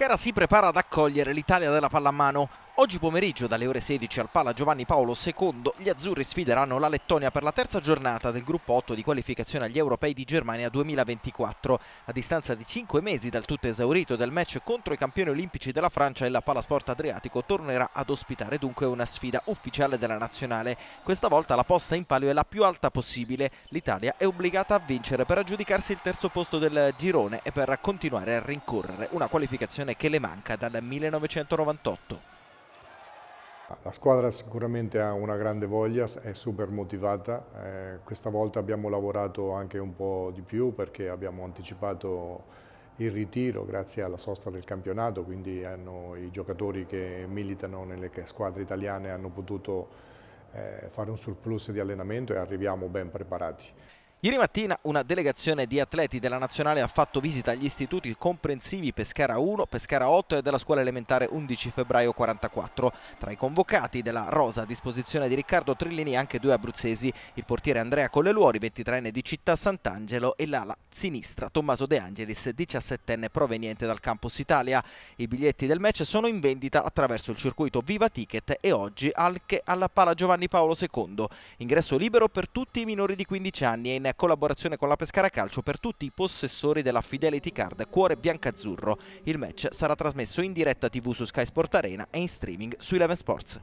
Pescara si prepara ad accogliere l'Italia della pallamano Oggi pomeriggio dalle ore 16 al Pala Giovanni Paolo II gli azzurri sfideranno la Lettonia per la terza giornata del gruppo 8 di qualificazione agli europei di Germania 2024. A distanza di 5 mesi dal tutto esaurito del match contro i campioni olimpici della Francia la Palasport Adriatico tornerà ad ospitare dunque una sfida ufficiale della nazionale. Questa volta la posta in palio è la più alta possibile. L'Italia è obbligata a vincere per aggiudicarsi il terzo posto del girone e per continuare a rincorrere una qualificazione che le manca dal 1998. La squadra sicuramente ha una grande voglia, è super motivata, eh, questa volta abbiamo lavorato anche un po' di più perché abbiamo anticipato il ritiro grazie alla sosta del campionato, quindi hanno, i giocatori che militano nelle squadre italiane hanno potuto eh, fare un surplus di allenamento e arriviamo ben preparati. Ieri mattina una delegazione di atleti della nazionale ha fatto visita agli istituti comprensivi Pescara 1, Pescara 8 e della scuola elementare 11 febbraio 44. Tra i convocati della rosa a disposizione di Riccardo Trillini anche due abruzzesi, il portiere Andrea Colleluori, 23enne di Città Sant'Angelo e l'ala sinistra Tommaso De Angelis, 17enne proveniente dal Campus Italia. I biglietti del match sono in vendita attraverso il circuito Viva Ticket e oggi anche alla Pala Giovanni Paolo II. Ingresso libero per tutti i minori di 15 anni e in collaborazione con la Pescara Calcio per tutti i possessori della Fidelity Card Cuore Biancazzurro. Il match sarà trasmesso in diretta tv su Sky Sport Arena e in streaming su Eleven Sports.